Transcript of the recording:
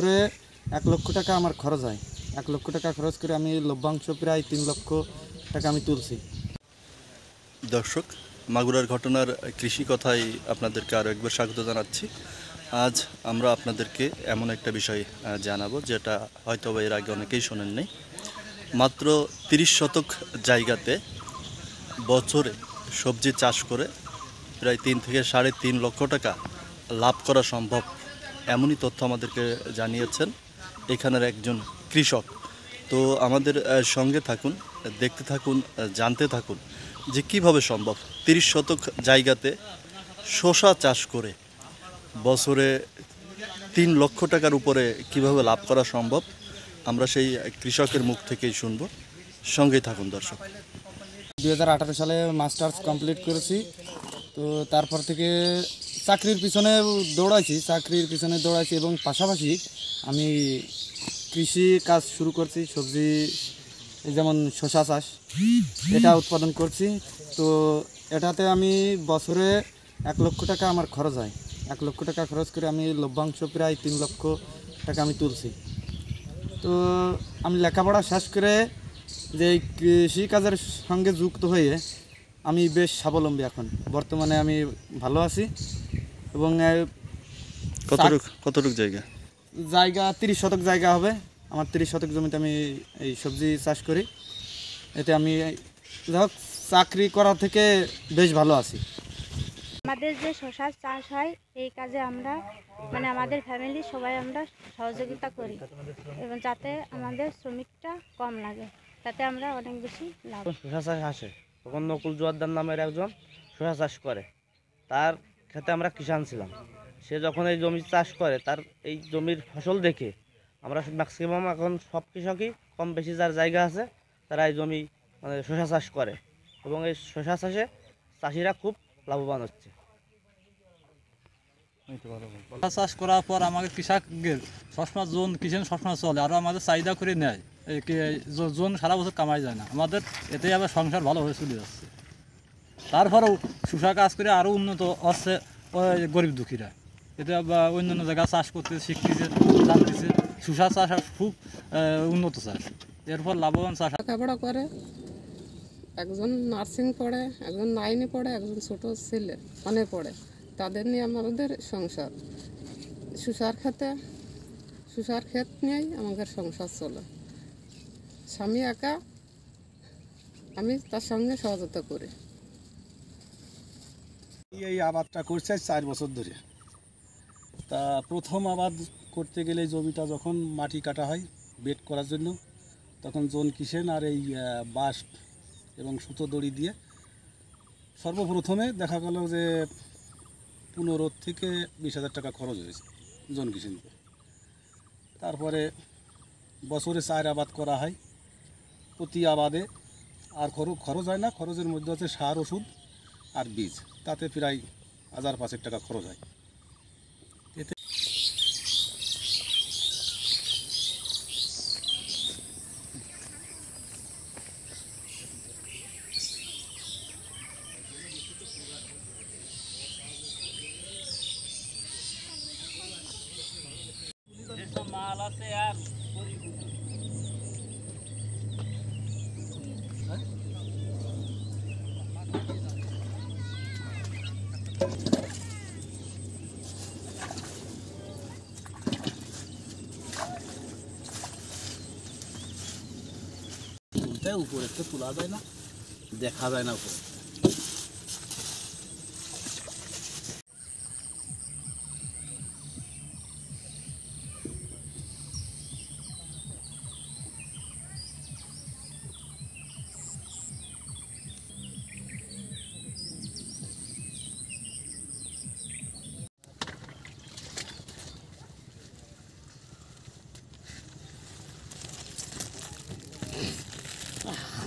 করে এক লক্ষ টাকা আমার খরচ হয় এক লক্ষ টাকা খরচ করে আমি লভ্যাংশ প্রায় তিন লক্ষ টাকা আমি তুলছি দর্শক মাগুরার ঘটনার কৃষি কথাই আপনাদেরকে আরও একবার স্বাগত জানাচ্ছি আজ আমরা আপনাদেরকে এমন একটা বিষয় জানাবো যেটা হয়তো এর আগে অনেকেই শোনেননি মাত্র তিরিশ শতক জায়গাতে বছরে সবজি চাষ করে প্রায় তিন থেকে সাড়ে তিন লক্ষ টাকা লাভ করা সম্ভব এমনই তথ্য আমাদেরকে জানিয়েছেন এখানের একজন কৃষক তো আমাদের সঙ্গে থাকুন দেখতে থাকুন জানতে থাকুন যে কিভাবে সম্ভব তিরিশ শতক জায়গাতে শশা চাষ করে বছরে তিন লক্ষ টাকার উপরে কিভাবে লাভ করা সম্ভব আমরা সেই কৃষকের মুখ থেকেই শুনব সঙ্গেই থাকুন দর্শক দু সালে মাস্টার্স কমপ্লিট করেছি তো তারপর থেকে চাকরির পিছনে দৌড়াইছি চাকরির পিছনে দৌড়াইছি এবং পাশাপাশি আমি কৃষি কাজ শুরু করছি সবজি যেমন শশা চাষ এটা উৎপাদন করছি তো এটাতে আমি বছরে এক লক্ষ টাকা আমার খরচ হয় এক লক্ষ টাকা খরচ করে আমি লভ্যাংশ প্রায় তিন লক্ষ টাকা আমি তুলছি তো আমি লেখাপড়া শেষ করে যে কৃষিকাজের সঙ্গে যুক্ত হয়ে আমি বেশ স্বাবলম্বী এখন বর্তমানে আমি ভালো আছি এবং কতটুক কতটুক জায়গা জায়গা তিরিশ শতক জায়গা হবে আমার তিরিশ শতক জমিতে আমি এই সবজি চাষ করি এতে আমি যাই চাকরি করা থেকে বেশ ভালো আছি আমাদের যে শশার চাষ হয় এই কাজে আমরা মানে আমাদের ফ্যামিলি সবাই আমরা সহযোগিতা করি এবং যাতে আমাদের শ্রমিকটা কম লাগে তাতে আমরা অনেক বেশি লাভ শশা চাষ আসে তখন নকুল জোয়ারদার নামের একজন শশা চাষ করে তার খেতে আমরা কিষাণ ছিলাম সে যখন এই জমি চাষ করে তার এই জমির ফসল দেখে আমরা ম্যাক্সিমাম এখন সব কৃষকই কম বেশি যার জায়গা আছে তারা এই জমি মানে শশা চাষ করে এবং এই শশা চাষে চাষিরা খুব লাভবান হচ্ছে চাষ করার পর আমাকে কৃষক সবসময় জোন কিষেন সবসময় চলে আরও আমাদের চাহিদা করে নেয় জন সারা বছর কামাই যায় না আমাদের এতে আবার সংসার ভালো হয়ে চলে যাচ্ছে তারপরেও সুসা কাজ করে আরও উন্নত হচ্ছে গরিব দুঃখীরা এতে আবার অন্যান্য জায়গায় চাষ করতে শিখতেছে জানতেছে সুসা চাষ খুব উন্নত চাষ এরপর লাভবান চাষ লেখাপড়া করে একজন নার্সিং পড়ে একজন নাইনে পড়ে একজন ছোট ছেলে অনেক মানে পড়ে তাদের নিয়ে আমাদের সংসার সুসার খেতে সুসার ক্ষেত নিয়েই আমাদের সংসার চলে স্বামী একা আমি তার সঙ্গে সহযোগিতা করি এই আবাদটা করছে চার বছর ধরে তা প্রথম আবাদ করতে গেলে জমিটা যখন মাটি কাটা হয় বেড করার জন্য তখন জোন কিসেন আর এই বাঁশ এবং সুতো দড়ি দিয়ে সর্বপ্রথমে দেখা গেল যে পনেরো থেকে বিশ হাজার টাকা খরচ হয়েছে জোন কিসেন তারপরে বছরে চার আবাদ করা হয় প্রতি আবাদে আর খরচ খরচ হয় না খরচের মধ্যে আছে সার ওষুধ আর বীজ তাতে প্রায় হাজার পাঁচেক টাকা খরচ হয় এতে মাল আছে আর উপরে তো তোলা যায় না দেখা যায় না উপরে